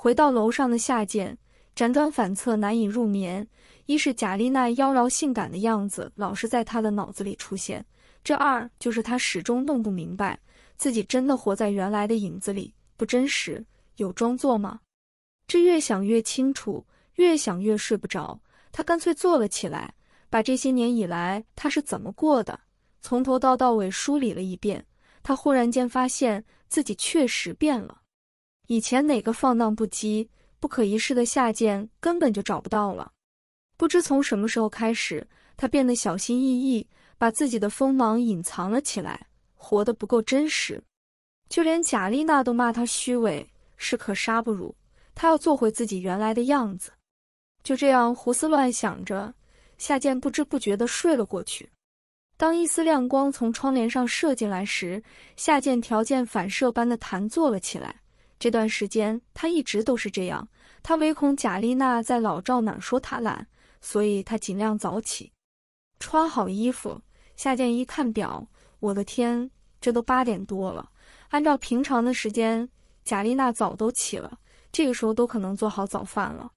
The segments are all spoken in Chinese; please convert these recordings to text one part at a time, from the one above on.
回到楼上的夏贱，辗转反侧难以入眠，一是贾丽娜妖娆性感的样子老是在他的脑子里出现，这二就是他始终弄不明白自己真的活在原来的影子里不真实，有装作吗？这越想越清楚，越想越睡不着，他干脆坐了起来，把这些年以来他是怎么过的，从头到到尾梳理了一遍，他忽然间发现自己确实变了。以前哪个放荡不羁、不可一世的夏见根本就找不到了。不知从什么时候开始，他变得小心翼翼，把自己的锋芒隐藏了起来，活得不够真实。就连贾丽娜都骂他虚伪，是可杀不如。他要做回自己原来的样子。就这样胡思乱想着，夏健不知不觉的睡了过去。当一丝亮光从窗帘上射进来时，夏健条件反射般的弹坐了起来。这段时间他一直都是这样，他唯恐贾丽娜在老赵哪说他懒，所以他尽量早起，穿好衣服。夏建一看表，我的天，这都八点多了。按照平常的时间，贾丽娜早都起了，这个时候都可能做好早饭了。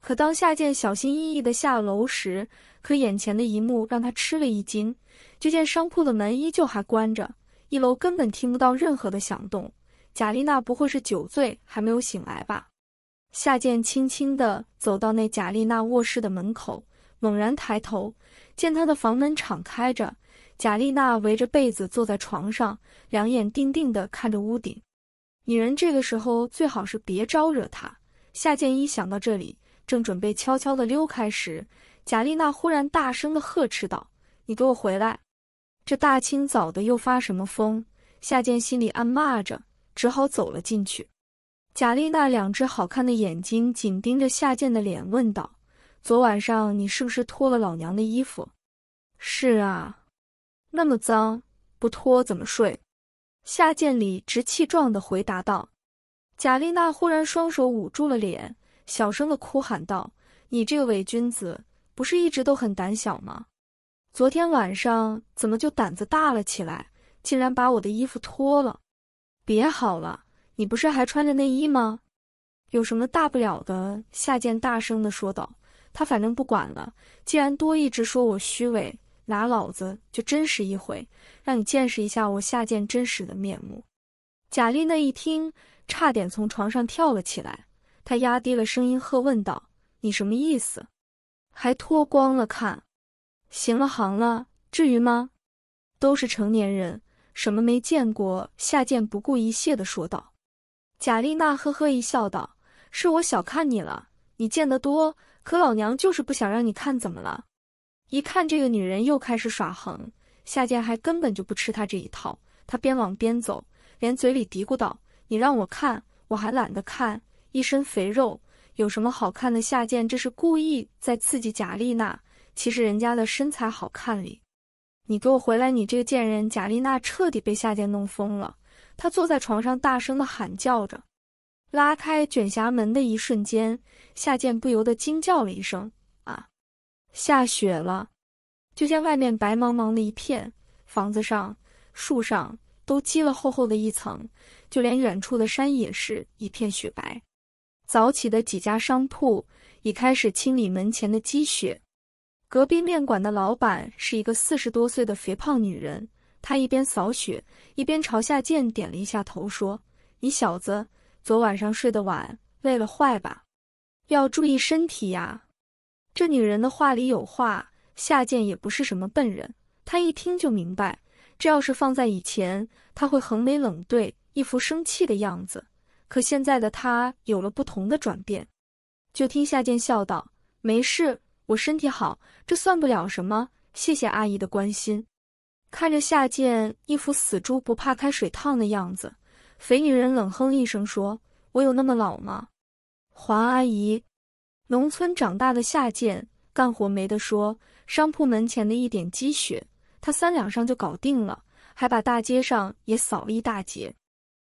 可当夏建小心翼翼的下楼时，可眼前的一幕让他吃了一惊，就见商铺的门依旧还关着，一楼根本听不到任何的响动。贾丽娜不会是酒醉还没有醒来吧？夏剑轻轻的走到那贾丽娜卧室的门口，猛然抬头，见她的房门敞开着，贾丽娜围着被子坐在床上，两眼定定的看着屋顶。女人这个时候最好是别招惹她。夏建一想到这里，正准备悄悄的溜开时，贾丽娜忽然大声的呵斥道：“你给我回来！这大清早的又发什么疯？”夏建心里暗骂着。只好走了进去。贾丽娜两只好看的眼睛紧盯着夏贱的脸，问道：“昨晚上你是不是脱了老娘的衣服？”“是啊，那么脏，不脱怎么睡？”夏贱理直气壮的回答道。贾丽娜忽然双手捂住了脸，小声的哭喊道：“你这个伪君子，不是一直都很胆小吗？昨天晚上怎么就胆子大了起来，竟然把我的衣服脱了？”别好了，你不是还穿着内衣吗？有什么大不了的？夏剑大声地说道。他反正不管了，既然多一直说我虚伪，拿老子就真实一回，让你见识一下我夏剑真实的面目。贾丽娜一听，差点从床上跳了起来。她压低了声音喝问道：“你什么意思？还脱光了看？行了行了，至于吗？都是成年人。”什么没见过？夏剑不顾一切的说道。贾丽娜呵呵一笑道：“是我小看你了，你见得多，可老娘就是不想让你看，怎么了？”一看这个女人又开始耍横，夏剑还根本就不吃她这一套。他边往边走，连嘴里嘀咕道：“你让我看，我还懒得看，一身肥肉有什么好看的？”夏剑这是故意在刺激贾丽娜，其实人家的身材好看哩。你给我回来！你这个贱人！贾丽娜彻底被夏天弄疯了。她坐在床上，大声的喊叫着。拉开卷匣门的一瞬间，夏剑不由得惊叫了一声：“啊，下雪了！”就见外面白茫茫的一片，房子上、树上都积了厚厚的一层，就连远处的山也是一片雪白。早起的几家商铺已开始清理门前的积雪。隔壁面馆的老板是一个四十多岁的肥胖女人，她一边扫雪，一边朝夏剑点了一下头，说：“你小子昨晚上睡得晚，累了坏吧？要注意身体呀。”这女人的话里有话，夏建也不是什么笨人，他一听就明白。这要是放在以前，他会横眉冷对，一副生气的样子。可现在的他有了不同的转变，就听夏建笑道：“没事，我身体好。”这算不了什么，谢谢阿姨的关心。看着夏建一副死猪不怕开水烫的样子，肥女人冷哼一声说：“我有那么老吗？”黄阿姨，农村长大的夏建，干活没得说。商铺门前的一点积雪，他三两上就搞定了，还把大街上也扫了一大截。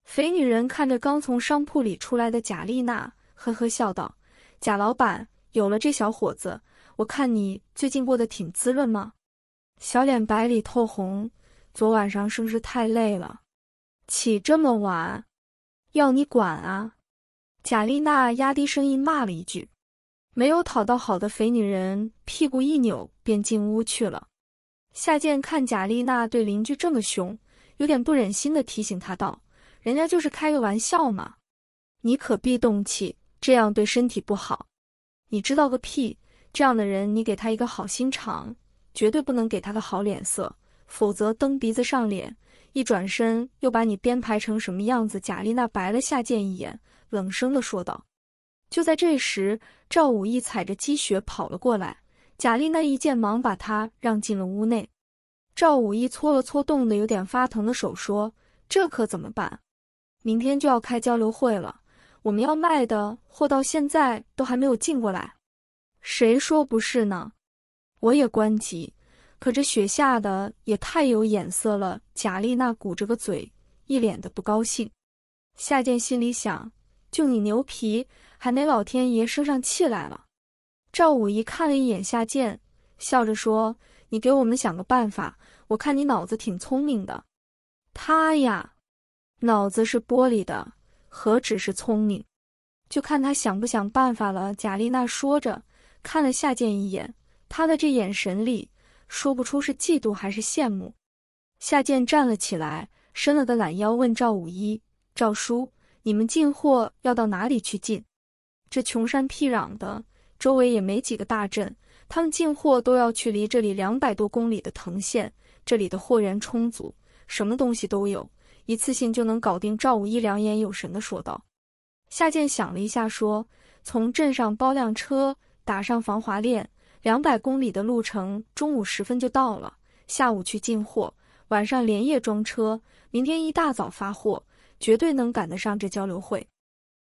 肥女人看着刚从商铺里出来的贾丽娜，呵呵笑道：“贾老板，有了这小伙子。”我看你最近过得挺滋润吗？小脸白里透红，昨晚上是不是太累了？起这么晚，要你管啊！贾丽娜压低声音骂了一句，没有讨到好的肥女人屁股一扭便进屋去了。夏建看贾丽娜对邻居这么凶，有点不忍心的提醒她道：“人家就是开个玩笑嘛，你可别动气，这样对身体不好。”你知道个屁！这样的人，你给他一个好心肠，绝对不能给他个好脸色，否则蹬鼻子上脸，一转身又把你编排成什么样子？贾丽娜白了夏建一眼，冷声地说道。就在这时，赵武义踩着积雪跑了过来，贾丽娜一见，忙把他让进了屋内。赵武义搓了搓冻得有点发疼的手，说：“这可怎么办？明天就要开交流会了，我们要卖的货到现在都还没有进过来。”谁说不是呢？我也关机，可这雪下的也太有眼色了。贾丽娜鼓着个嘴，一脸的不高兴。夏建心里想：就你牛皮，还没老天爷生上气来了。赵武一看了一眼夏建，笑着说：“你给我们想个办法，我看你脑子挺聪明的。”他呀，脑子是玻璃的，何止是聪明，就看他想不想办法了。贾丽娜说着。看了夏建一眼，他的这眼神里说不出是嫉妒还是羡慕。夏建站了起来，伸了个懒腰，问赵五一：“赵叔，你们进货要到哪里去进？这穷山僻壤的，周围也没几个大镇，他们进货都要去离这里两百多公里的藤县。这里的货源充足，什么东西都有，一次性就能搞定。”赵五一两眼有神的说道。夏建想了一下，说：“从镇上包辆车。”打上防滑链，两百公里的路程，中午时分就到了。下午去进货，晚上连夜装车，明天一大早发货，绝对能赶得上这交流会。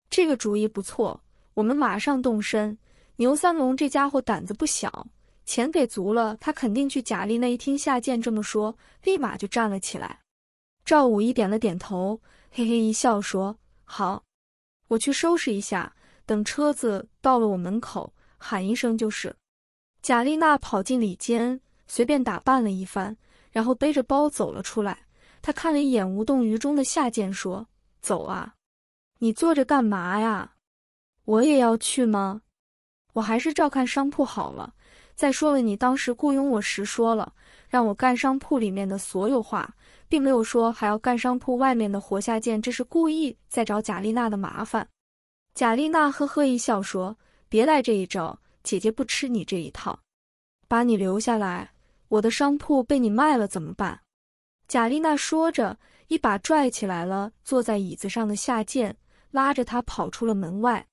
这个主意不错，我们马上动身。牛三龙这家伙胆子不小，钱给足了，他肯定去。贾丽那一听夏建这么说，立马就站了起来。赵武一点了点头，嘿嘿一笑说：“好，我去收拾一下，等车子到了我门口。”喊一声就是。贾丽娜跑进里间，随便打扮了一番，然后背着包走了出来。她看了一眼无动于衷的夏建，说：“走啊，你坐着干嘛呀？我也要去吗？我还是照看商铺好了。再说了，你当时雇佣我时说了让我干商铺里面的所有话，并没有说还要干商铺外面的活。夏建这是故意在找贾丽娜的麻烦。”贾丽娜呵呵一笑，说。别来这一招，姐姐不吃你这一套。把你留下来，我的商铺被你卖了怎么办？贾丽娜说着，一把拽起来了坐在椅子上的夏建，拉着他跑出了门外。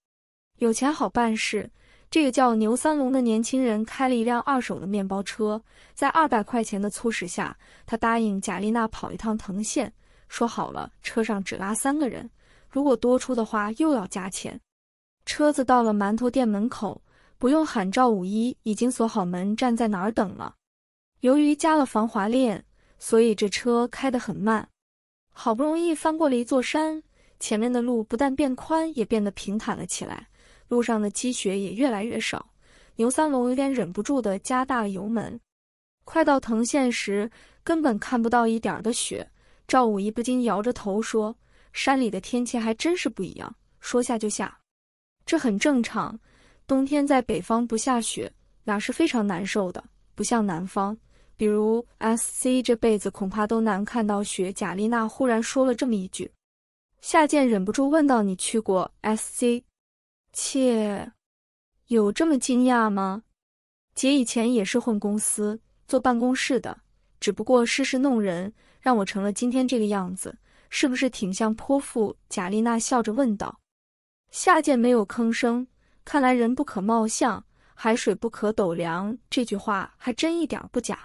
有钱好办事，这个叫牛三龙的年轻人开了一辆二手的面包车，在二百块钱的促使下，他答应贾丽娜跑一趟藤县，说好了车上只拉三个人，如果多出的话又要加钱。车子到了馒头店门口，不用喊赵五一，已经锁好门，站在哪儿等了。由于加了防滑链，所以这车开得很慢。好不容易翻过了一座山，前面的路不但变宽，也变得平坦了起来，路上的积雪也越来越少。牛三龙有点忍不住地加大了油门。快到藤县时，根本看不到一点的雪。赵五一不禁摇着头说：“山里的天气还真是不一样，说下就下。”这很正常，冬天在北方不下雪，那是非常难受的，不像南方。比如 S C 这辈子恐怕都难看到雪。贾丽娜忽然说了这么一句，夏剑忍不住问道：“你去过 S C？切，有这么惊讶吗？”姐以前也是混公司做办公室的，只不过世事弄人，让我成了今天这个样子，是不是挺像泼妇？”贾丽娜笑着问道。下贱没有吭声，看来人不可貌相，海水不可斗量这句话还真一点不假。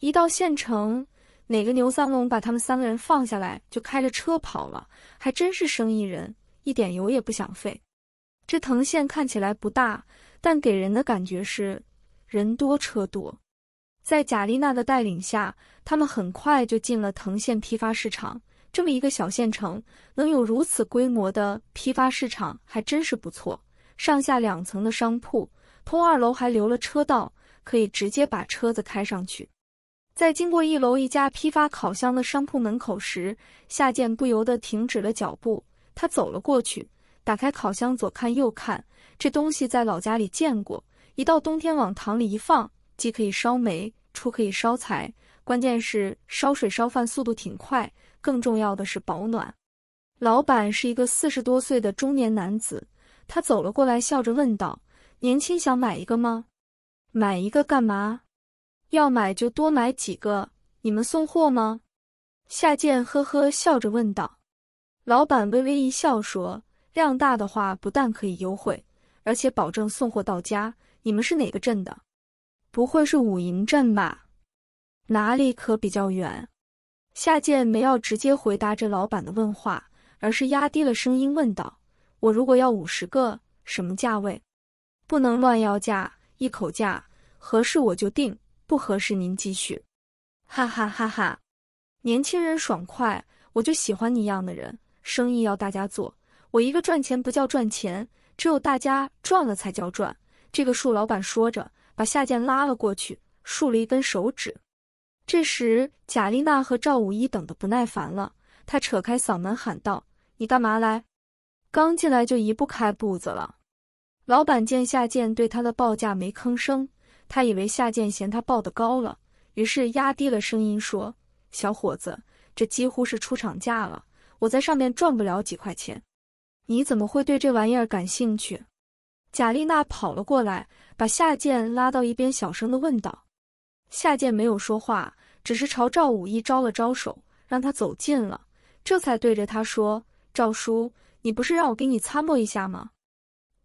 一到县城，哪个牛三龙把他们三个人放下来，就开着车跑了，还真是生意人，一点油也不想费。这藤县看起来不大，但给人的感觉是人多车多。在贾丽娜的带领下，他们很快就进了藤县批发市场。这么一个小县城能有如此规模的批发市场还真是不错。上下两层的商铺，通二楼还留了车道，可以直接把车子开上去。在经过一楼一家批发烤箱的商铺门口时，夏建不由得停止了脚步。他走了过去，打开烤箱，左看右看，这东西在老家里见过。一到冬天往塘里一放，既可以烧煤，出可以烧柴，关键是烧水烧饭速度挺快。更重要的是保暖。老板是一个四十多岁的中年男子，他走了过来，笑着问道：“年轻，想买一个吗？买一个干嘛？要买就多买几个。你们送货吗？”夏建呵呵笑着问道。老板微微一笑说：“量大的话，不但可以优惠，而且保证送货到家。你们是哪个镇的？不会是武营镇吧？哪里可比较远？”夏建没要直接回答这老板的问话，而是压低了声音问道：“我如果要五十个，什么价位？不能乱要价，一口价，合适我就定，不合适您继续。”哈哈哈哈，年轻人爽快，我就喜欢你一样的人。生意要大家做，我一个赚钱不叫赚钱，只有大家赚了才叫赚。这个树老板说着，把夏建拉了过去，竖了一根手指。这时，贾丽娜和赵五一等的不耐烦了，她扯开嗓门喊道：“你干嘛来？刚进来就移不开步子了。”老板见夏建对他的报价没吭声，他以为夏建嫌他报的高了，于是压低了声音说：“小伙子，这几乎是出厂价了，我在上面赚不了几块钱。你怎么会对这玩意儿感兴趣？”贾丽娜跑了过来，把夏建拉到一边，小声的问道。夏建没有说话，只是朝赵五一招了招手，让他走近了，这才对着他说：“赵叔，你不是让我给你参谋一下吗？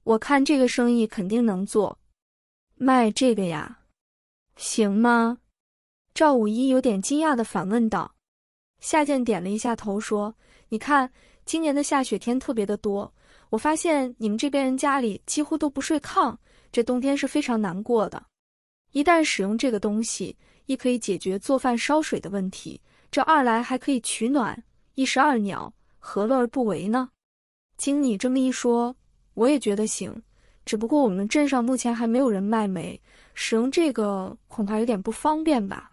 我看这个生意肯定能做，卖这个呀，行吗？”赵武一有点惊讶的反问道。夏建点了一下头，说：“你看，今年的下雪天特别的多，我发现你们这边人家里几乎都不睡炕，这冬天是非常难过的。”一旦使用这个东西，一可以解决做饭烧水的问题，这二来还可以取暖，一石二鸟，何乐而不为呢？经你这么一说，我也觉得行。只不过我们镇上目前还没有人卖煤，使用这个恐怕有点不方便吧？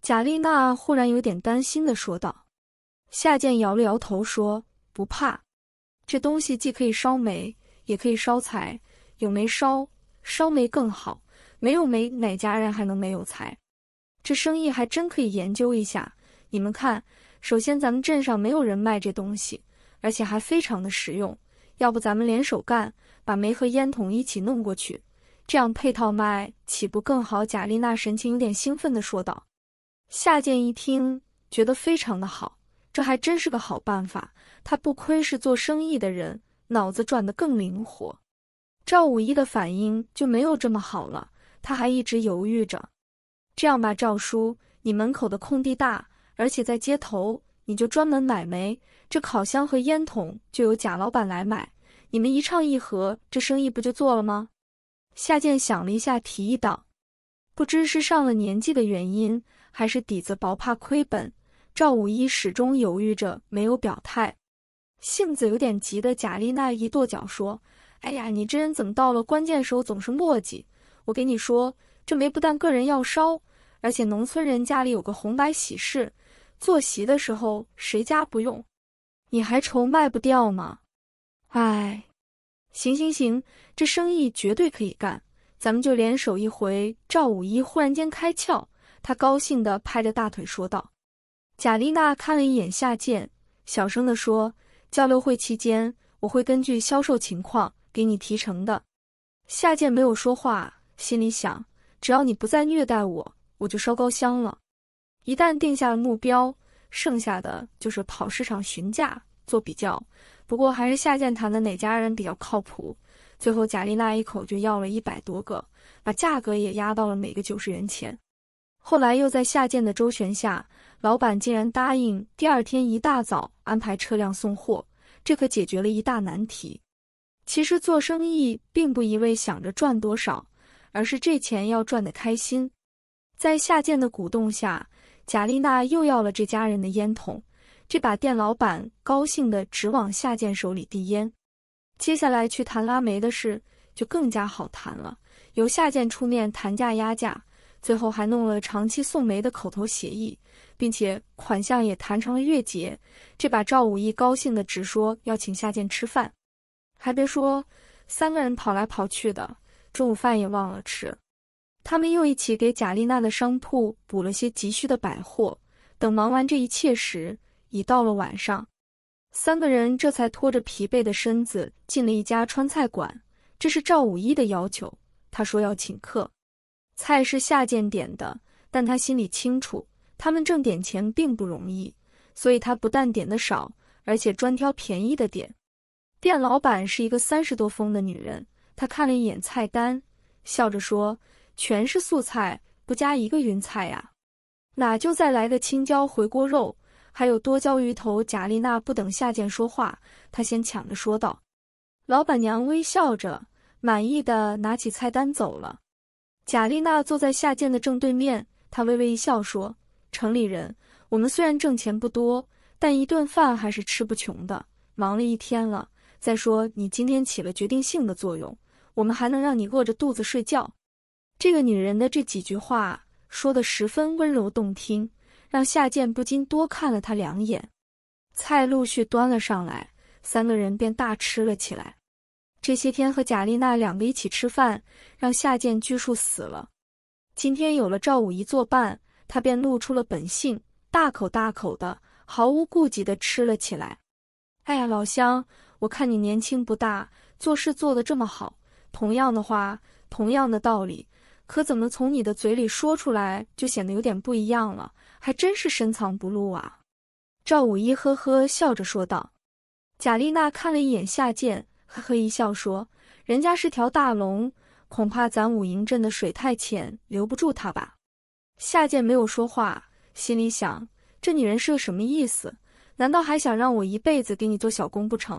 贾丽娜忽然有点担心的说道。夏建摇了摇头说：“不怕，这东西既可以烧煤，也可以烧柴，有煤烧，烧煤更好。”没有没哪家人还能没有财，这生意还真可以研究一下。你们看，首先咱们镇上没有人卖这东西，而且还非常的实用。要不咱们联手干，把煤和烟筒一起弄过去，这样配套卖岂不更好？贾丽娜神情有点兴奋地说道。夏建一听，觉得非常的好，这还真是个好办法。他不亏是做生意的人，脑子转得更灵活。赵五一的反应就没有这么好了。他还一直犹豫着，这样吧，赵叔，你门口的空地大，而且在街头，你就专门买煤，这烤箱和烟筒就由贾老板来买，你们一唱一和，这生意不就做了吗？夏建想了一下，提议道。不知是上了年纪的原因，还是底子薄怕亏本，赵五一始终犹豫着没有表态。性子有点急的贾丽娜一跺脚说：“哎呀，你这人怎么到了关键时候总是磨叽？’”我给你说，这煤不但个人要烧，而且农村人家里有个红白喜事，坐席的时候谁家不用？你还愁卖不掉吗？哎，行行行，这生意绝对可以干，咱们就联手一回。赵五一忽然间开窍，他高兴地拍着大腿说道。贾丽娜看了一眼夏建，小声地说：“交流会期间，我会根据销售情况给你提成的。”夏建没有说话。心里想，只要你不再虐待我，我就烧高香了。一旦定下了目标，剩下的就是跑市场询价、做比较。不过还是夏建谈的哪家人比较靠谱。最后贾丽娜一口就要了一百多个，把价格也压到了每个九十元钱。后来又在下贱的周旋下，老板竟然答应第二天一大早安排车辆送货，这可解决了一大难题。其实做生意并不一味想着赚多少。而是这钱要赚的开心，在夏建的鼓动下，贾丽娜又要了这家人的烟筒，这把店老板高兴的直往下建手里递烟。接下来去谈拉煤的事就更加好谈了，由夏建出面谈价压价，最后还弄了长期送煤的口头协议，并且款项也谈成了月结。这把赵武义高兴的直说要请夏建吃饭，还别说，三个人跑来跑去的。中午饭也忘了吃，他们又一起给贾丽娜的商铺补了些急需的百货。等忙完这一切时，已到了晚上，三个人这才拖着疲惫的身子进了一家川菜馆。这是赵五一的要求，他说要请客。菜是夏建点的，但他心里清楚，他们挣点钱并不容易，所以他不但点的少，而且专挑便宜的点。店老板是一个三十多封的女人。他看了一眼菜单，笑着说：“全是素菜，不加一个云菜呀，哪就再来个青椒回锅肉，还有多椒鱼头。”贾丽娜不等夏建说话，她先抢着说道。老板娘微笑着，满意的拿起菜单走了。贾丽娜坐在夏建的正对面，她微微一笑说：“城里人，我们虽然挣钱不多，但一顿饭还是吃不穷的。忙了一天了，再说你今天起了决定性的作用。”我们还能让你饿着肚子睡觉？这个女人的这几句话说的十分温柔动听，让夏剑不禁多看了她两眼。菜陆续端了上来，三个人便大吃了起来。这些天和贾丽娜两个一起吃饭，让夏剑拘束死了。今天有了赵五一作伴，他便露出了本性，大口大口的，毫无顾忌的吃了起来。哎呀，老乡，我看你年轻不大，做事做得这么好。同样的话，同样的道理，可怎么从你的嘴里说出来，就显得有点不一样了，还真是深藏不露啊！赵五一呵呵笑着说道。贾丽娜看了一眼夏剑，呵呵一笑说：“人家是条大龙，恐怕咱五营镇的水太浅，留不住他吧？”夏剑没有说话，心里想：这女人是个什么意思？难道还想让我一辈子给你做小工不成？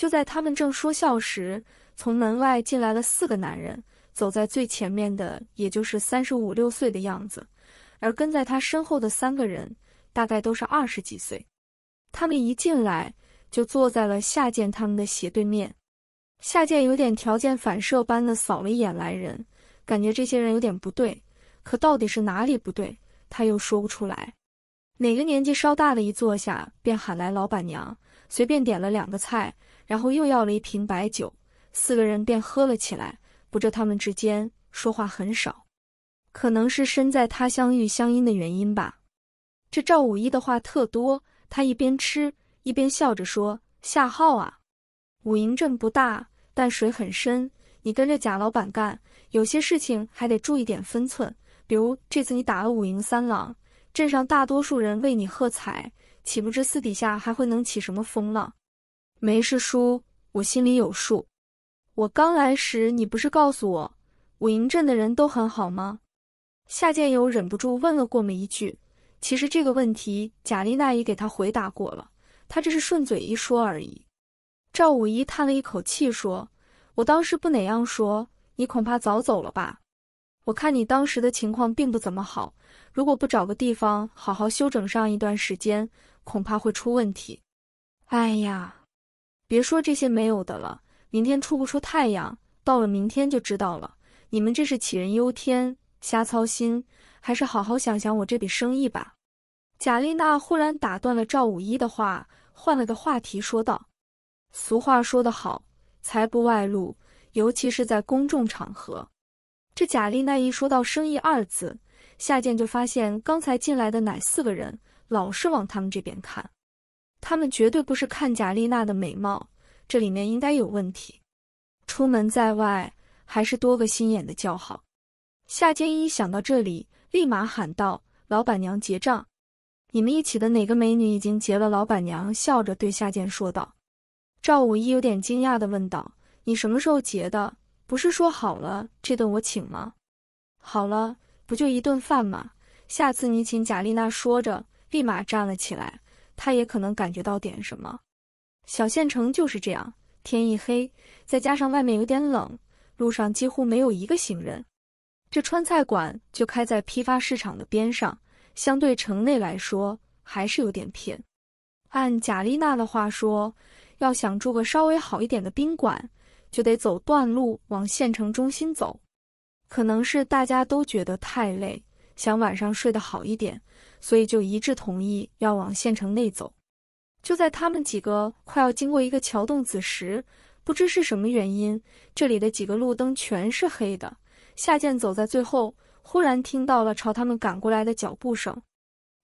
就在他们正说笑时，从门外进来了四个男人。走在最前面的，也就是三十五六岁的样子，而跟在他身后的三个人，大概都是二十几岁。他们一进来，就坐在了夏建他们的斜对面。夏建有点条件反射般的扫了一眼来人，感觉这些人有点不对，可到底是哪里不对，他又说不出来。哪个年纪稍大的一坐下，便喊来老板娘，随便点了两个菜。然后又要了一瓶白酒，四个人便喝了起来。不，这他们之间说话很少，可能是身在他乡遇乡音的原因吧。这赵五一的话特多，他一边吃一边笑着说：“夏浩啊，五营镇不大，但水很深。你跟着贾老板干，有些事情还得注意点分寸。比如这次你打了五营三郎，镇上大多数人为你喝彩，岂不知私底下还会能起什么风浪。”没事，叔，我心里有数。我刚来时，你不是告诉我，武营镇的人都很好吗？夏建友忍不住问了过门一句。其实这个问题，贾丽娜也给他回答过了，他只是顺嘴一说而已。赵五一叹了一口气说：“我当时不哪样说，你恐怕早走了吧？我看你当时的情况并不怎么好，如果不找个地方好好休整上一段时间，恐怕会出问题。”哎呀。别说这些没有的了，明天出不出太阳，到了明天就知道了。你们这是杞人忧天，瞎操心，还是好好想想我这笔生意吧。贾丽娜忽然打断了赵五一的话，换了个话题说道：“俗话说得好，财不外露，尤其是在公众场合。”这贾丽娜一说到“生意”二字，夏健就发现刚才进来的哪四个人老是往他们这边看。他们绝对不是看贾丽娜的美貌，这里面应该有问题。出门在外，还是多个心眼的较好。夏坚一想到这里，立马喊道：“老板娘，结账！”你们一起的哪个美女已经结了？老板娘笑着对夏建说道。赵五一有点惊讶的问道：“你什么时候结的？不是说好了这顿我请吗？”好了，不就一顿饭吗？下次你请贾丽娜。”说着，立马站了起来。他也可能感觉到点什么。小县城就是这样，天一黑，再加上外面有点冷，路上几乎没有一个行人。这川菜馆就开在批发市场的边上，相对城内来说还是有点偏。按贾丽娜的话说，要想住个稍微好一点的宾馆，就得走段路往县城中心走。可能是大家都觉得太累，想晚上睡得好一点。所以就一致同意要往县城内走。就在他们几个快要经过一个桥洞子时，不知是什么原因，这里的几个路灯全是黑的。夏健走在最后，忽然听到了朝他们赶过来的脚步声，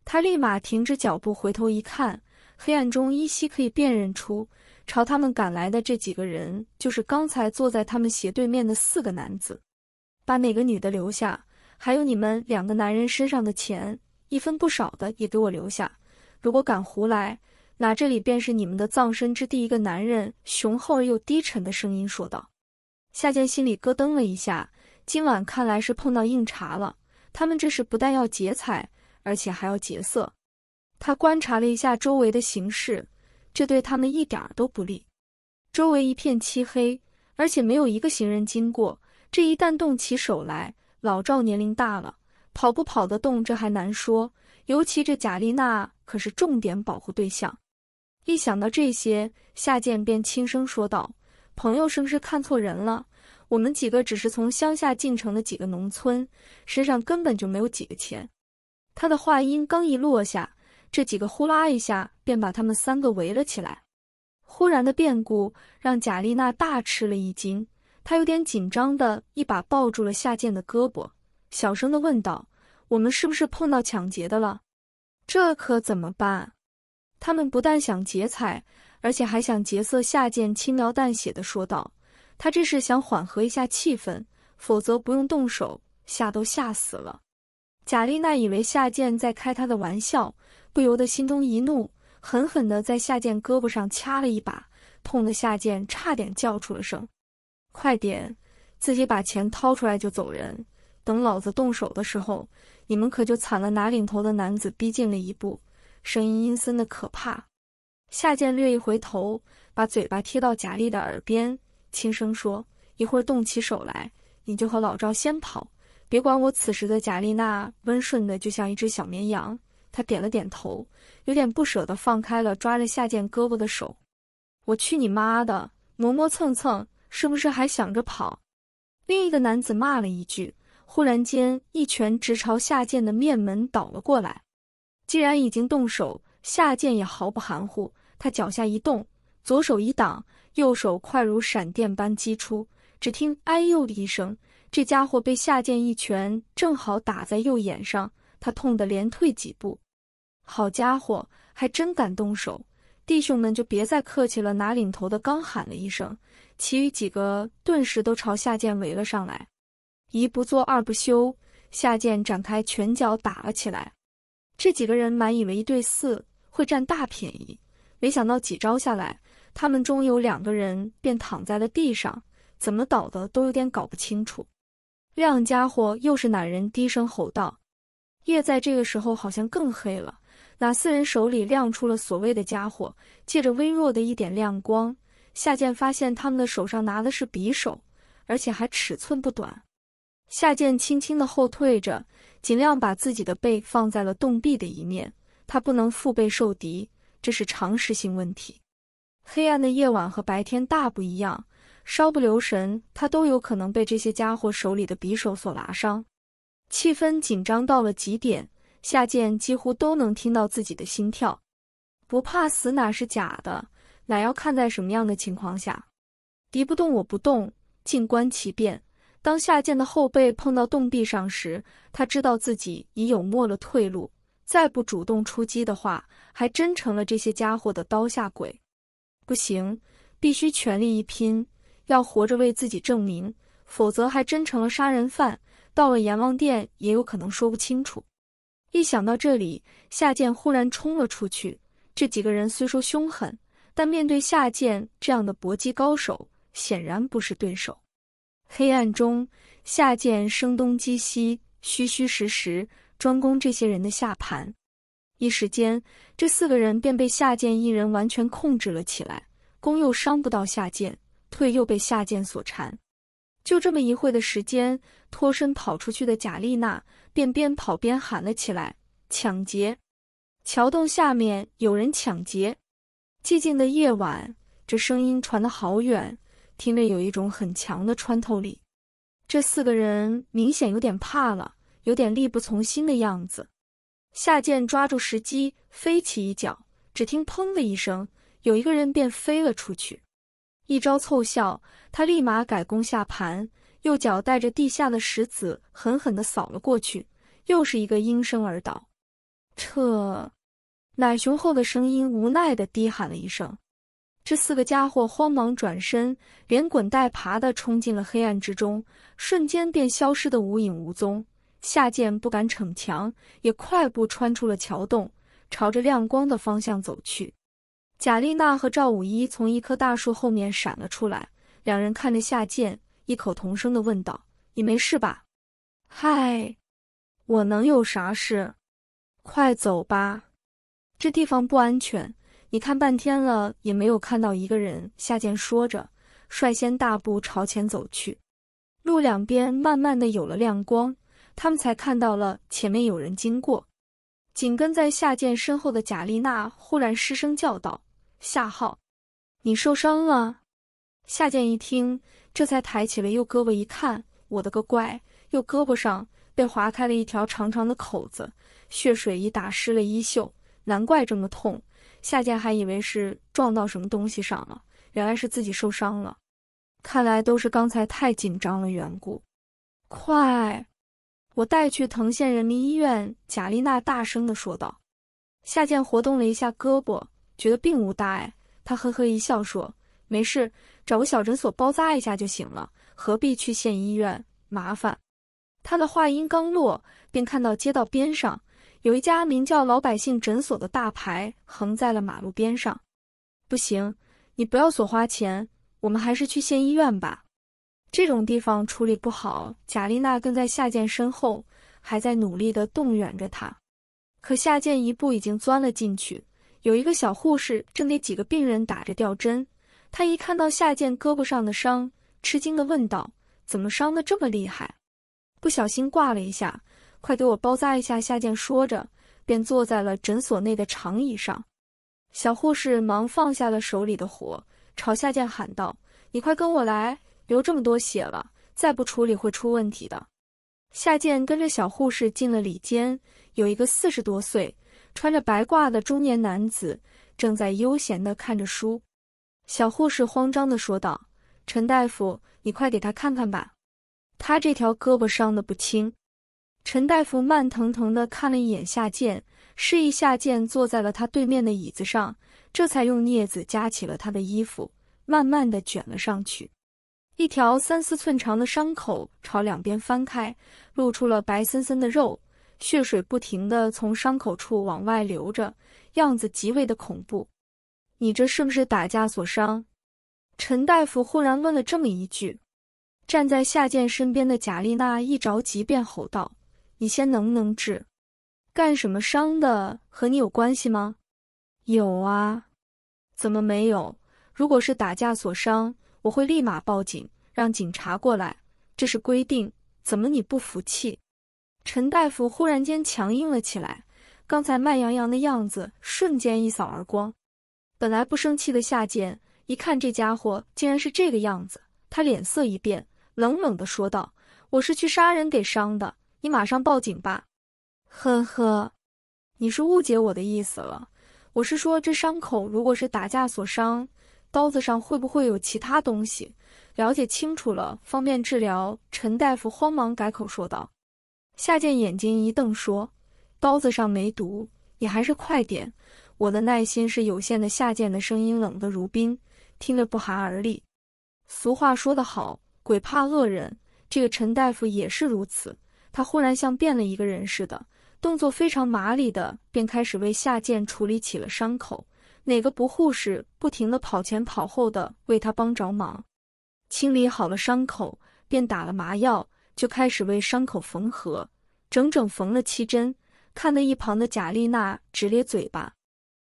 他立马停止脚步，回头一看，黑暗中依稀可以辨认出朝他们赶来的这几个人，就是刚才坐在他们斜对面的四个男子。把哪个女的留下，还有你们两个男人身上的钱。一分不少的也给我留下，如果敢胡来，那这里便是你们的葬身之地。”一个男人雄厚而又低沉的声音说道。夏建心里咯噔了一下，今晚看来是碰到硬茬了。他们这是不但要劫财，而且还要劫色。他观察了一下周围的形势，这对他们一点都不利。周围一片漆黑，而且没有一个行人经过。这一旦动起手来，老赵年龄大了。跑不跑得动，这还难说。尤其这贾丽娜可是重点保护对象。一想到这些，夏建便轻声说道：“朋友，是不是看错人了？我们几个只是从乡下进城的几个农村，身上根本就没有几个钱。”他的话音刚一落下，这几个呼啦一下便把他们三个围了起来。忽然的变故让贾丽娜大吃了一惊，她有点紧张的一把抱住了夏建的胳膊。小声地问道：“我们是不是碰到抢劫的了？这可怎么办？”他们不但想劫财，而且还想劫色。夏贱。”轻描淡写地说道：“他这是想缓和一下气氛，否则不用动手，吓都吓死了。”贾丽娜以为夏剑在开她的玩笑，不由得心中一怒，狠狠地在夏剑胳膊上掐了一把，痛得夏剑差点叫出了声。“快点，自己把钱掏出来就走人。”等老子动手的时候，你们可就惨了！拿领头的男子逼近了一步，声音阴森的可怕。夏剑略一回头，把嘴巴贴到贾丽的耳边，轻声说：“一会儿动起手来，你就和老赵先跑，别管我。”此时的贾丽娜温顺的就像一只小绵羊，她点了点头，有点不舍得放开了抓着夏剑胳膊的手。我去你妈的，磨磨蹭蹭，是不是还想着跑？另一个男子骂了一句。忽然间，一拳直朝夏剑的面门倒了过来。既然已经动手，夏剑也毫不含糊。他脚下一动，左手一挡，右手快如闪电般击出。只听“哎呦”的一声，这家伙被夏剑一拳正好打在右眼上，他痛得连退几步。好家伙，还真敢动手！弟兄们就别再客气了。拿领头的刚喊了一声，其余几个顿时都朝夏剑围了上来。一不做二不休，夏贱展开拳脚打了起来。这几个人满以为一对四会占大便宜，没想到几招下来，他们中有两个人便躺在了地上，怎么倒的都有点搞不清楚。亮家伙又是哪人？低声吼道。夜在这个时候好像更黑了。哪四人手里亮出了所谓的家伙，借着微弱的一点亮光，夏剑发现他们的手上拿的是匕首，而且还尺寸不短。夏剑轻轻的后退着，尽量把自己的背放在了洞壁的一面。他不能腹背受敌，这是常识性问题。黑暗的夜晚和白天大不一样，稍不留神，他都有可能被这些家伙手里的匕首所剌伤。气氛紧张到了极点，夏剑几乎都能听到自己的心跳。不怕死哪是假的，哪要看在什么样的情况下。敌不动我不动，静观其变。当下剑的后背碰到洞壁上时，他知道自己已有没了退路，再不主动出击的话，还真成了这些家伙的刀下鬼。不行，必须全力一拼，要活着为自己证明，否则还真成了杀人犯，到了阎王殿也有可能说不清楚。一想到这里，夏剑忽然冲了出去。这几个人虽说凶狠，但面对夏剑这样的搏击高手，显然不是对手。黑暗中，下贱声东击西，虚虚实实，专攻这些人的下盘。一时间，这四个人便被下贱一人完全控制了起来，攻又伤不到下贱，退又被下贱所缠。就这么一会的时间，脱身跑出去的贾丽娜便边跑边喊了起来：“抢劫！桥洞下面有人抢劫！”寂静的夜晚，这声音传得好远。听着有一种很强的穿透力，这四个人明显有点怕了，有点力不从心的样子。夏剑抓住时机，飞起一脚，只听“砰”的一声，有一个人便飞了出去。一招凑效，他立马改攻下盘，右脚带着地下的石子狠狠的扫了过去，又是一个应声而倒。撤，奶熊后的声音无奈的低喊了一声。这四个家伙慌忙转身，连滚带爬的冲进了黑暗之中，瞬间便消失的无影无踪。夏剑不敢逞强，也快步穿出了桥洞，朝着亮光的方向走去。贾丽娜和赵五一从一棵大树后面闪了出来，两人看着夏剑，异口同声的问道：“你没事吧？”“嗨，我能有啥事？快走吧，这地方不安全。”你看半天了也没有看到一个人，夏建说着，率先大步朝前走去。路两边慢慢的有了亮光，他们才看到了前面有人经过。紧跟在夏剑身后的贾丽娜忽然失声叫道：“夏浩，你受伤了！”夏剑一听，这才抬起了右胳膊，一看，我的个乖，右胳膊上被划开了一条长长的口子，血水已打湿了衣袖，难怪这么痛。夏建还以为是撞到什么东西上了，原来是自己受伤了。看来都是刚才太紧张了缘故。快，我带去藤县人民医院。贾丽娜大声地说道。夏建活动了一下胳膊，觉得并无大碍。他呵呵一笑说：“没事，找个小诊所包扎一下就行了，何必去县医院，麻烦。”他的话音刚落，便看到街道边上。有一家名叫“老百姓诊所”的大牌横在了马路边上，不行，你不要所花钱，我们还是去县医院吧。这种地方处理不好。贾丽娜跟在夏建身后，还在努力地动员着他。可夏建一步已经钻了进去。有一个小护士正给几个病人打着吊针，她一看到夏建胳膊上的伤，吃惊地问道：“怎么伤得这么厉害？不小心挂了一下。”快给我包扎一下！夏建说着，便坐在了诊所内的长椅上。小护士忙放下了手里的活，朝夏建喊道：“你快跟我来，流这么多血了，再不处理会出问题的。”夏建跟着小护士进了里间，有一个四十多岁、穿着白褂的中年男子正在悠闲地看着书。小护士慌张地说道：“陈大夫，你快给他看看吧，他这条胳膊伤得不轻。”陈大夫慢腾腾地看了一眼夏剑，示意夏剑坐在了他对面的椅子上，这才用镊子夹起了他的衣服，慢慢地卷了上去。一条三四寸长的伤口朝两边翻开，露出了白森森的肉，血水不停地从伤口处往外流着，样子极为的恐怖。你这是不是打架所伤？陈大夫忽然问了这么一句。站在夏剑身边的贾丽娜一着急便吼道。你先能不能治？干什么伤的和你有关系吗？有啊，怎么没有？如果是打架所伤，我会立马报警，让警察过来，这是规定。怎么你不服气？陈大夫忽然间强硬了起来，刚才慢洋洋的样子瞬间一扫而光。本来不生气的夏建，一看这家伙竟然是这个样子，他脸色一变，冷冷的说道：“我是去杀人给伤的。”你马上报警吧，呵呵，你是误解我的意思了。我是说，这伤口如果是打架所伤，刀子上会不会有其他东西？了解清楚了，方便治疗。陈大夫慌忙改口说道。夏健眼睛一瞪，说：“刀子上没毒，你还是快点。我的耐心是有限的。”夏健的声音冷得如冰，听着不寒而栗。俗话说得好，鬼怕恶人，这个陈大夫也是如此。他忽然像变了一个人似的，动作非常麻利的，便开始为夏贱处理起了伤口。哪个不护士，不停的跑前跑后的为他帮着忙。清理好了伤口，便打了麻药，就开始为伤口缝合，整整缝了七针，看得一旁的贾丽娜直咧嘴巴。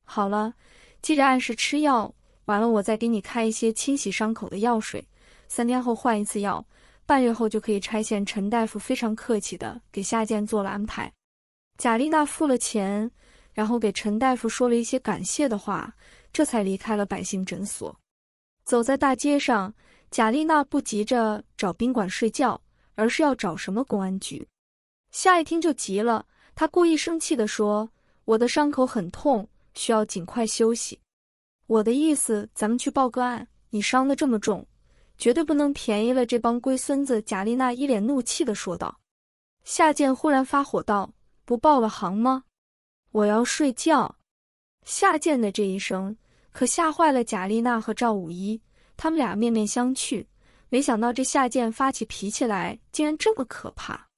好了，接着按时吃药。完了，我再给你开一些清洗伤口的药水，三天后换一次药。半月后就可以拆线，陈大夫非常客气的给夏建做了安排。贾丽娜付了钱，然后给陈大夫说了一些感谢的话，这才离开了百姓诊所。走在大街上，贾丽娜不急着找宾馆睡觉，而是要找什么公安局。夏一听就急了，他故意生气地说：“我的伤口很痛，需要尽快休息。我的意思，咱们去报个案，你伤的这么重。”绝对不能便宜了这帮龟孙子！贾丽娜一脸怒气地说道。夏建忽然发火道：“不报了行吗？我要睡觉。”夏建的这一声可吓坏了贾丽娜和赵五一，他们俩面面相觑。没想到这夏建发起脾气来竟然这么可怕。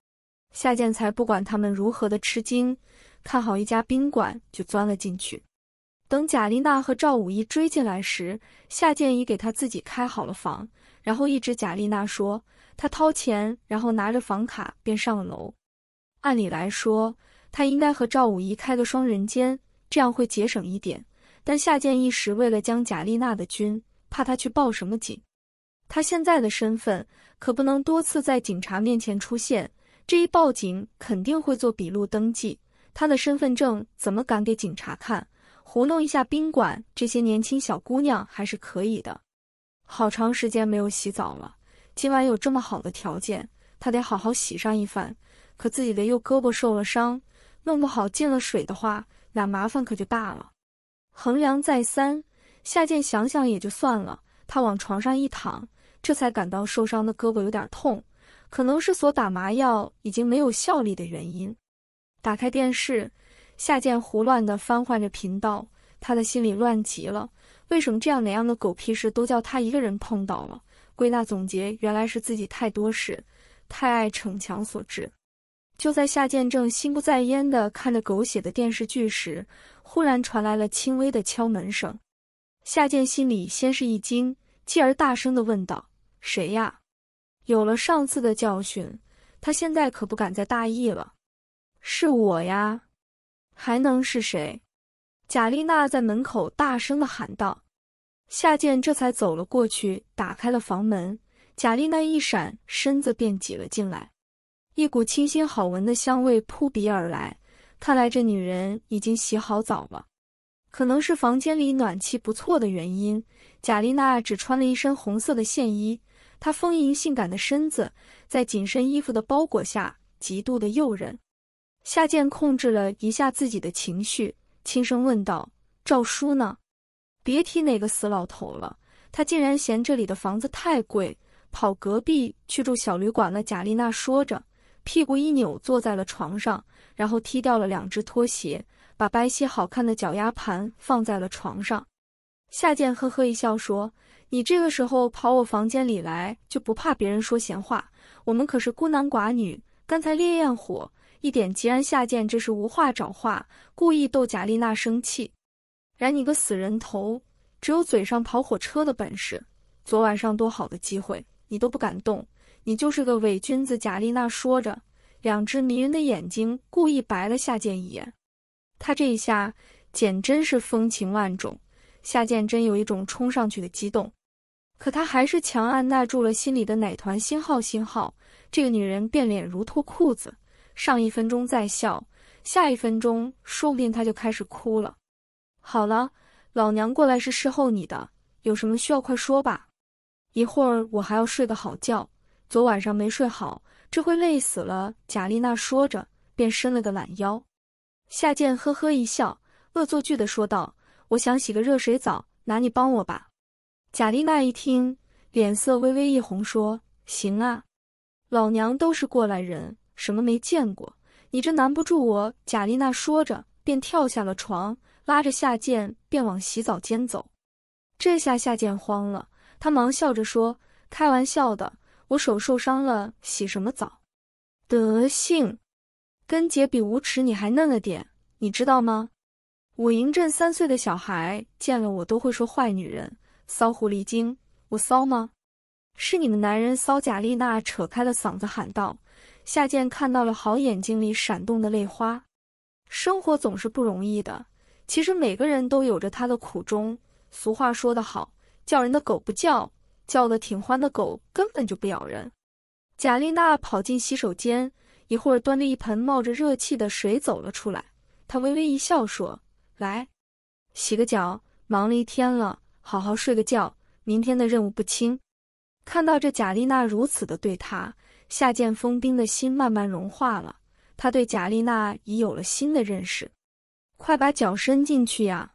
夏建才不管他们如何的吃惊，看好一家宾馆就钻了进去。等贾丽娜和赵五一追进来时，夏建已给他自己开好了房。然后一直贾丽娜说她掏钱，然后拿着房卡便上了楼。按理来说，她应该和赵五姨开个双人间，这样会节省一点。但夏建一时为了将贾丽娜的军，怕她去报什么警。她现在的身份可不能多次在警察面前出现，这一报警肯定会做笔录登记。她的身份证怎么敢给警察看？糊弄一下宾馆这些年轻小姑娘还是可以的。好长时间没有洗澡了，今晚有这么好的条件，他得好好洗上一番。可自己的右胳膊受了伤，弄不好进了水的话，那麻烦可就大了。衡量再三，夏健想想也就算了。他往床上一躺，这才感到受伤的胳膊有点痛，可能是所打麻药已经没有效力的原因。打开电视，夏健胡乱的翻换着频道，他的心里乱极了。为什么这样那样的狗屁事都叫他一个人碰到了？归纳总结，原来是自己太多事，太爱逞强所致。就在夏剑正心不在焉地看着狗血的电视剧时，忽然传来了轻微的敲门声。夏剑心里先是一惊，继而大声地问道：“谁呀？”有了上次的教训，他现在可不敢再大意了。“是我呀，还能是谁？”贾丽娜在门口大声的喊道：“夏建，这才走了过去，打开了房门。贾丽娜一闪身子便挤了进来，一股清新好闻的香味扑鼻而来。看来这女人已经洗好澡了，可能是房间里暖气不错的原因。贾丽娜只穿了一身红色的线衣，她丰盈性感的身子在紧身衣服的包裹下极度的诱人。夏建控制了一下自己的情绪。”轻声问道：“赵叔呢？别提哪个死老头了，他竟然嫌这里的房子太贵，跑隔壁去住小旅馆了。”贾丽娜说着，屁股一扭，坐在了床上，然后踢掉了两只拖鞋，把白皙好看的脚丫盘放在了床上。夏建呵呵一笑说：“你这个时候跑我房间里来，就不怕别人说闲话？我们可是孤男寡女，干才烈焰火。”一点吉然下贱，这是无话找话，故意逗贾丽娜生气。然你个死人头，只有嘴上跑火车的本事。昨晚上多好的机会，你都不敢动，你就是个伪君子。贾丽娜说着，两只迷人的眼睛故意白了夏贱一眼。她这一下，简真是风情万种，夏贱真有一种冲上去的激动。可她还是强按耐住了心里的奶团。星号星号，这个女人变脸如脱裤子。上一分钟在笑，下一分钟说不定他就开始哭了。好了，老娘过来是侍候你的，有什么需要快说吧。一会儿我还要睡个好觉，昨晚上没睡好，这会累死了。贾丽娜说着，便伸了个懒腰。夏建呵呵一笑，恶作剧的说道：“我想洗个热水澡，拿你帮我吧。”贾丽娜一听，脸色微微一红，说：“行啊，老娘都是过来人。”什么没见过？你这难不住我！贾丽娜说着，便跳下了床，拉着夏健便往洗澡间走。这下夏健慌了，他忙笑着说：“开玩笑的，我手受伤了，洗什么澡？”德性，跟姐比无耻你还嫩了点，你知道吗？五营镇三岁的小孩见了我都会说坏女人、骚狐狸精，我骚吗？是你们男人骚！贾丽娜扯开了嗓子喊道。夏建看到了，好眼睛里闪动的泪花。生活总是不容易的，其实每个人都有着他的苦衷。俗话说得好，叫人的狗不叫，叫的挺欢的狗根本就不咬人。贾丽娜跑进洗手间，一会儿端着一盆冒着热气的水走了出来。她微微一笑说：“来，洗个脚，忙了一天了，好好睡个觉，明天的任务不轻。”看到这，贾丽娜如此的对她。夏见封冰的心慢慢融化了，他对贾丽娜已有了新的认识。快把脚伸进去呀，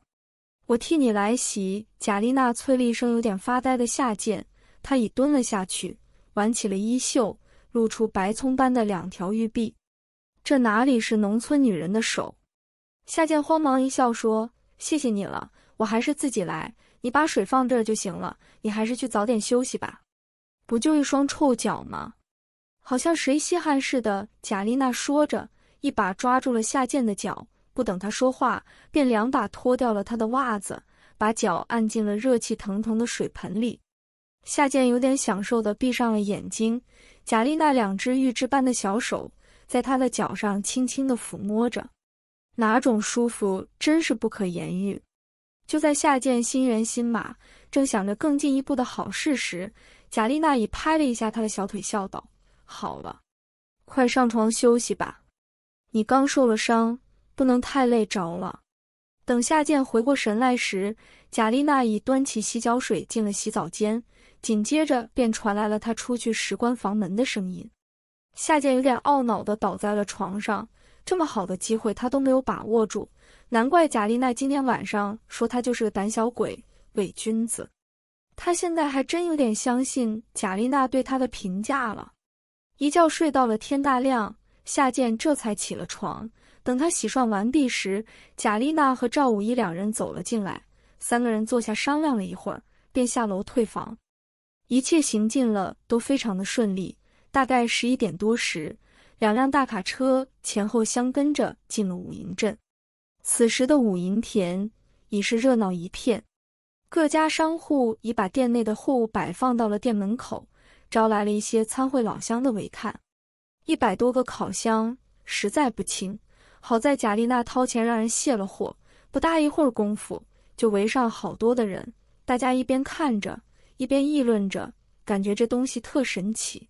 我替你来洗。贾丽娜催了一声，有点发呆的夏见，她已蹲了下去，挽起了衣袖，露出白葱般的两条玉臂。这哪里是农村女人的手？夏见慌忙一笑说：“谢谢你了，我还是自己来。你把水放这儿就行了。你还是去早点休息吧。不就一双臭脚吗？”好像谁稀罕似的，贾丽娜说着，一把抓住了夏建的脚，不等他说话，便两把脱掉了他的袜子，把脚按进了热气腾腾的水盆里。夏建有点享受的闭上了眼睛，贾丽娜两只玉质般的小手在他的脚上轻轻的抚摸着，哪种舒服真是不可言喻。就在夏建心猿心马，正想着更进一步的好事时，贾丽娜已拍了一下他的小腿，笑道。好了，快上床休息吧。你刚受了伤，不能太累着了。等夏健回过神来时，贾丽娜已端起洗脚水进了洗澡间，紧接着便传来了她出去时关房门的声音。夏健有点懊恼地倒在了床上，这么好的机会他都没有把握住，难怪贾丽娜今天晚上说他就是个胆小鬼、伪君子。他现在还真有点相信贾丽娜对他的评价了。一觉睡到了天大亮，夏建这才起了床。等他洗涮完毕时，贾丽娜和赵武一两人走了进来。三个人坐下商量了一会儿，便下楼退房。一切行进了都非常的顺利。大概十一点多时，两辆大卡车前后相跟着进了五营镇。此时的五营田已是热闹一片，各家商户已把店内的货物摆放到了店门口。招来了一些参会老乡的围看。一百多个烤箱实在不轻。好在贾丽娜掏钱让人卸了货，不大一会儿功夫就围上好多的人。大家一边看着，一边议论着，感觉这东西特神奇。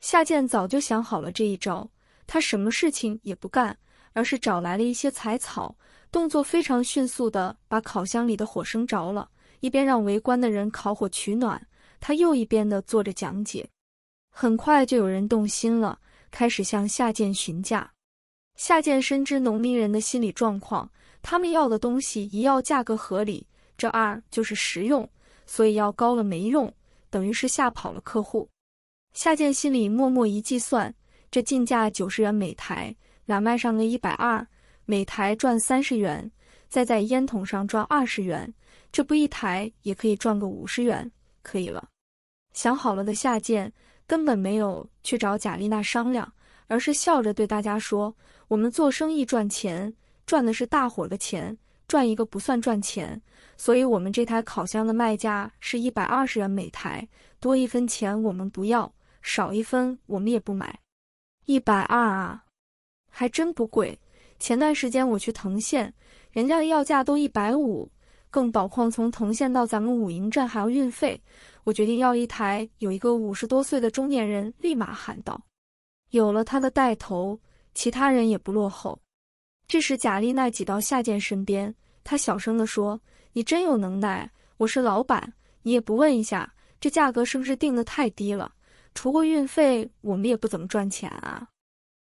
夏建早就想好了这一招，他什么事情也不干，而是找来了一些柴草，动作非常迅速的把烤箱里的火生着了，一边让围观的人烤火取暖。他又一边的做着讲解，很快就有人动心了，开始向下贱询价。夏建深知农民人的心理状况，他们要的东西一要价格合理，这二就是实用，所以要高了没用，等于是吓跑了客户。夏建心里默默一计算，这进价九十元每台，哪卖上个一百二每台赚三十元，再在烟筒上赚二十元，这不一台也可以赚个五十元。可以了，想好了的下贱根本没有去找贾丽娜商量，而是笑着对大家说：“我们做生意赚钱，赚的是大伙的钱，赚一个不算赚钱。所以，我们这台烤箱的卖价是一百二十元每台，多一分钱我们不要，少一分我们也不买。一百二啊，还真不贵。前段时间我去藤县，人家的要价都一百五。”更宝况从藤县到咱们武营站还要运费，我决定要一台。有一个五十多岁的中年人立马喊道：“有了！”他的带头，其他人也不落后。这时，贾丽娜挤到夏建身边，她小声地说：“你真有能耐！我是老板，你也不问一下，这价格是不是定的太低了？除过运费，我们也不怎么赚钱啊。”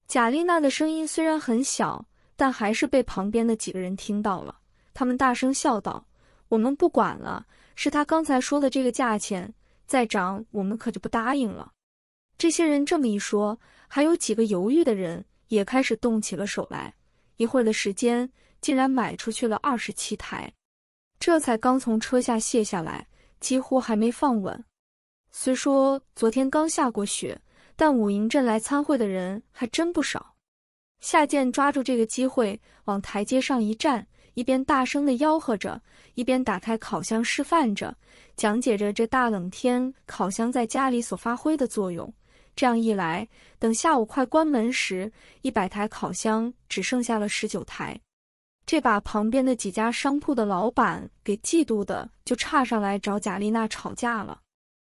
贾丽娜的声音虽然很小，但还是被旁边的几个人听到了，他们大声笑道。我们不管了，是他刚才说的这个价钱再涨，我们可就不答应了。这些人这么一说，还有几个犹豫的人也开始动起了手来。一会儿的时间，竟然买出去了二十七台，这才刚从车下卸下来，几乎还没放稳。虽说昨天刚下过雪，但五营镇来参会的人还真不少。夏建抓住这个机会，往台阶上一站。一边大声的吆喝着，一边打开烤箱示范着，讲解着这大冷天烤箱在家里所发挥的作用。这样一来，等下午快关门时，一百台烤箱只剩下了十九台，这把旁边的几家商铺的老板给嫉妒的就差上来找贾丽娜吵架了。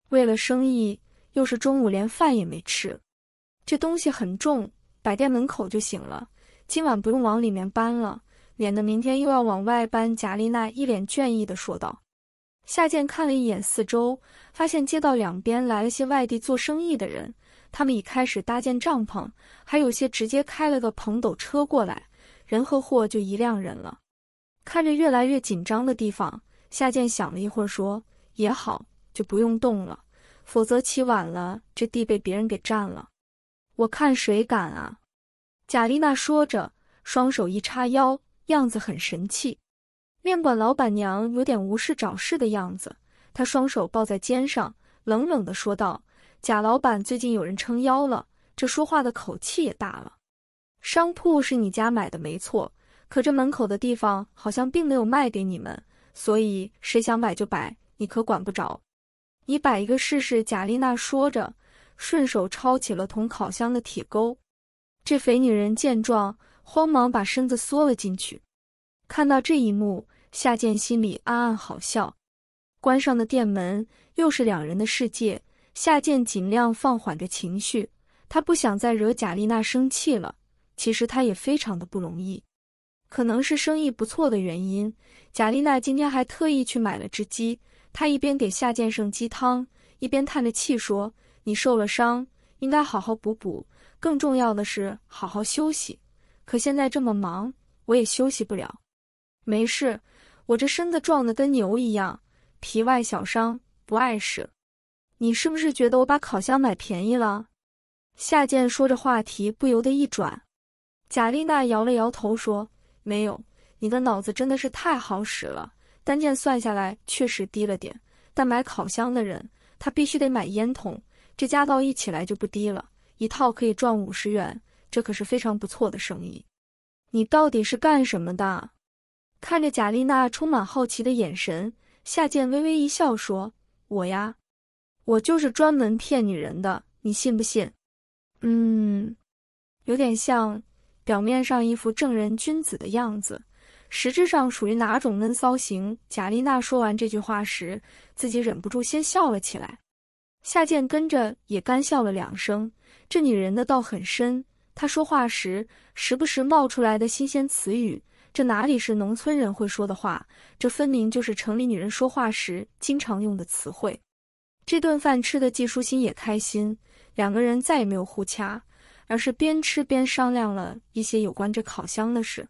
为了生意，又是中午连饭也没吃。这东西很重，摆店门口就行了，今晚不用往里面搬了。免得明天又要往外搬，贾丽娜一脸倦意地说道。夏健看了一眼四周，发现街道两边来了些外地做生意的人，他们已开始搭建帐篷，还有些直接开了个篷斗车过来，人和货就一辆人了。看着越来越紧张的地方，夏健想了一会儿，说：“也好，就不用动了，否则起晚了这地被别人给占了，我看谁敢啊！”贾丽娜说着，双手一叉腰。样子很神气，面馆老板娘有点无事找事的样子，她双手抱在肩上，冷冷的说道：“贾老板最近有人撑腰了，这说话的口气也大了。商铺是你家买的没错，可这门口的地方好像并没有卖给你们，所以谁想摆就摆，你可管不着。你摆一个试试。”贾丽娜说着，顺手抄起了铜烤箱的铁钩。这肥女人见状。慌忙把身子缩了进去。看到这一幕，夏剑心里暗暗好笑。关上的店门，又是两人的世界。夏建尽量放缓着情绪，他不想再惹贾丽娜生气了。其实他也非常的不容易，可能是生意不错的原因，贾丽娜今天还特意去买了只鸡。她一边给夏建盛鸡汤，一边叹着气说：“你受了伤，应该好好补补，更重要的是好好休息。”可现在这么忙，我也休息不了。没事，我这身子壮的跟牛一样，皮外小伤不碍事。你是不是觉得我把烤箱买便宜了？夏健说着话题不由得一转，贾丽娜摇了摇头说：“没有，你的脑子真的是太好使了。单件算下来确实低了点，但买烤箱的人他必须得买烟筒，这加到一起来就不低了，一套可以赚五十元。”这可是非常不错的生意，你到底是干什么的？看着贾丽娜充满好奇的眼神，夏剑微微一笑说：“我呀，我就是专门骗女人的，你信不信？”“嗯，有点像，表面上一副正人君子的样子，实质上属于哪种闷骚型？”贾丽娜说完这句话时，自己忍不住先笑了起来，夏剑跟着也干笑了两声。这女人的道很深。他说话时，时不时冒出来的新鲜词语，这哪里是农村人会说的话，这分明就是城里女人说话时经常用的词汇。这顿饭吃的季舒心也开心，两个人再也没有互掐，而是边吃边商量了一些有关这烤箱的事。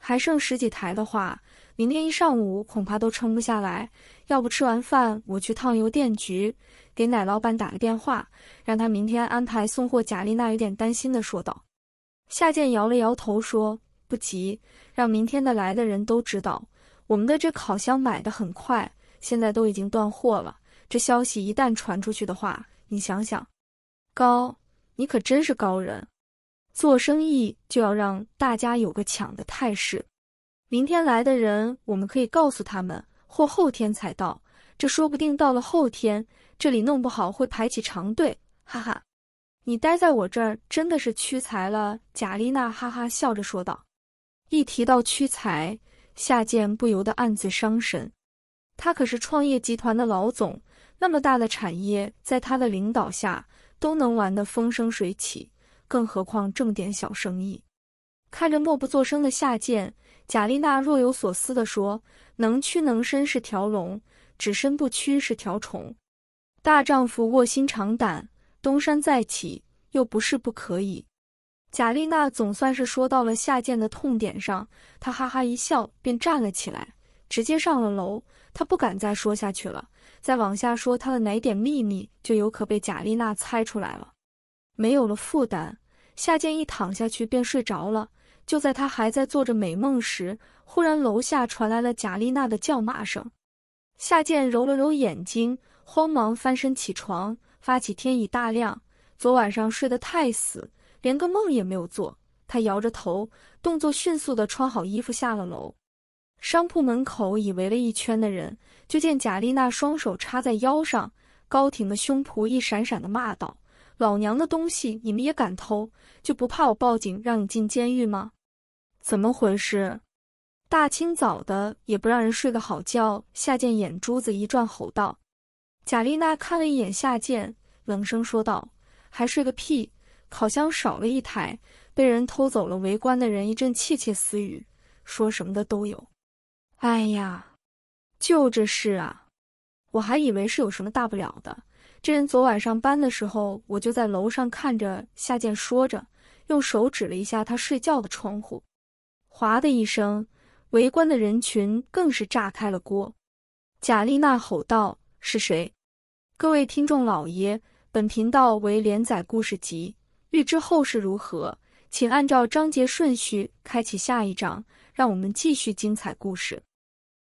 还剩十几台的话。明天一上午恐怕都撑不下来，要不吃完饭我去趟邮电局，给奶老板打个电话，让他明天安排送货。贾丽娜有点担心的说道。夏建摇了摇头说：“不急，让明天的来的人都知道，我们的这烤箱买的很快，现在都已经断货了。这消息一旦传出去的话，你想想，高，你可真是高人，做生意就要让大家有个抢的态势。”明天来的人，我们可以告诉他们，或后天才到。这说不定到了后天，这里弄不好会排起长队。哈哈，你待在我这儿真的是屈才了。”贾丽娜哈哈笑着说道。一提到屈才，夏剑不由得暗自伤神。他可是创业集团的老总，那么大的产业在他的领导下都能玩得风生水起，更何况挣点小生意？看着默不作声的夏剑。贾丽娜若有所思地说：“能屈能伸是条龙，只身不屈是条虫。大丈夫卧薪尝胆，东山再起又不是不可以。”贾丽娜总算是说到了夏贱的痛点上，她哈哈一笑，便站了起来，直接上了楼。她不敢再说下去了，再往下说，她的哪点秘密就有可被贾丽娜猜出来了。没有了负担，夏建一躺下去便睡着了。就在他还在做着美梦时，忽然楼下传来了贾丽娜的叫骂声。夏建揉了揉眼睛，慌忙翻身起床，发起天已大亮，昨晚上睡得太死，连个梦也没有做。他摇着头，动作迅速的穿好衣服下了楼。商铺门口已围了一圈的人，就见贾丽娜双手插在腰上，高挺的胸脯一闪闪的骂道：“老娘的东西你们也敢偷？就不怕我报警让你进监狱吗？”怎么回事？大清早的也不让人睡个好觉。夏见眼珠子一转，吼道：“贾丽娜，看了一眼夏见，冷声说道：还睡个屁！烤箱少了一台，被人偷走了。”围观的人一阵窃窃私语，说什么的都有。哎呀，就这事啊！我还以为是有什么大不了的。这人昨晚上班的时候，我就在楼上看着夏见说着用手指了一下他睡觉的窗户。哗的一声，围观的人群更是炸开了锅。贾丽娜吼道：“是谁？”各位听众老爷，本频道为连载故事集，欲知后事如何，请按照章节顺序开启下一章，让我们继续精彩故事。